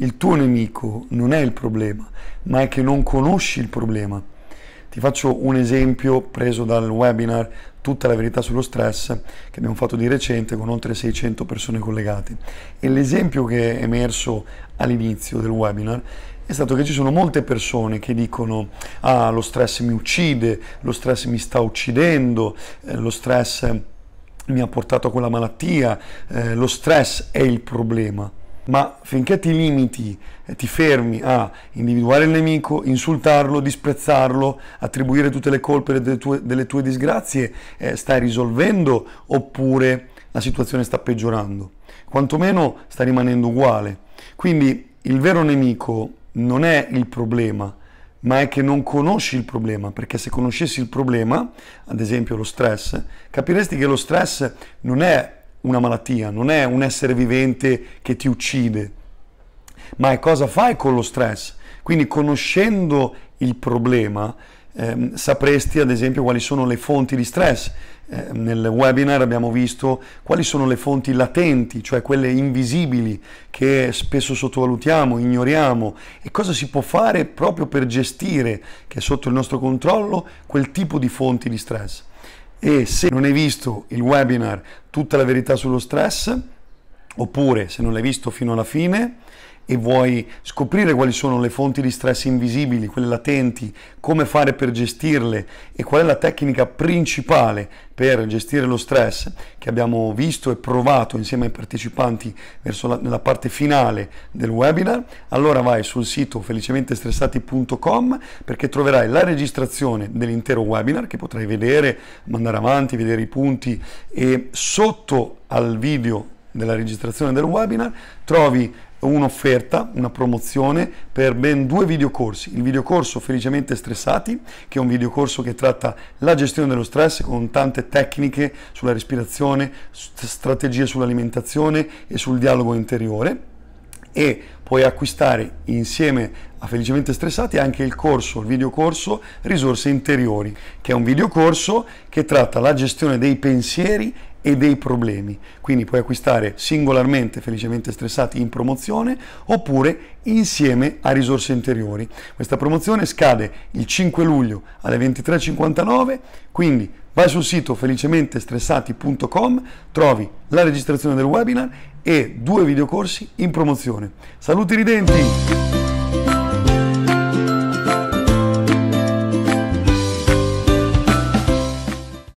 il tuo nemico non è il problema, ma è che non conosci il problema. Ti faccio un esempio preso dal webinar Tutta la verità sullo stress che abbiamo fatto di recente con oltre 600 persone collegate. E l'esempio che è emerso all'inizio del webinar è stato che ci sono molte persone che dicono ah lo stress mi uccide, lo stress mi sta uccidendo, eh, lo stress mi ha portato a quella malattia, eh, lo stress è il problema ma finché ti limiti e ti fermi a individuare il nemico, insultarlo, disprezzarlo, attribuire tutte le colpe delle tue, delle tue disgrazie, eh, stai risolvendo oppure la situazione sta peggiorando, quantomeno sta rimanendo uguale. Quindi il vero nemico non è il problema, ma è che non conosci il problema, perché se conoscessi il problema, ad esempio lo stress, capiresti che lo stress non è una malattia, non è un essere vivente che ti uccide, ma è cosa fai con lo stress. Quindi conoscendo il problema ehm, sapresti ad esempio quali sono le fonti di stress. Eh, nel webinar abbiamo visto quali sono le fonti latenti, cioè quelle invisibili che spesso sottovalutiamo, ignoriamo e cosa si può fare proprio per gestire, che è sotto il nostro controllo, quel tipo di fonti di stress e se non hai visto il webinar Tutta la verità sullo stress, oppure se non l'hai visto fino alla fine, e vuoi scoprire quali sono le fonti di stress invisibili, quelle latenti, come fare per gestirle e qual è la tecnica principale per gestire lo stress che abbiamo visto e provato insieme ai partecipanti verso la, nella parte finale del webinar, allora vai sul sito felicementestressati.com perché troverai la registrazione dell'intero webinar che potrai vedere, mandare avanti, vedere i punti e sotto al video della registrazione del webinar trovi un'offerta, una promozione per ben due videocorsi. Il videocorso Felicemente Stressati, che è un videocorso che tratta la gestione dello stress con tante tecniche sulla respirazione, strategie sull'alimentazione e sul dialogo interiore e puoi acquistare insieme a Felicemente Stressati anche il corso, il videocorso Risorse Interiori, che è un videocorso che tratta la gestione dei pensieri e dei problemi. Quindi puoi acquistare singolarmente Felicemente Stressati in promozione oppure insieme a Risorse Interiori. Questa promozione scade il 5 luglio alle 23.59, quindi vai sul sito felicementestressati.com, trovi la registrazione del webinar e due videocorsi in promozione. Saluti ridenti!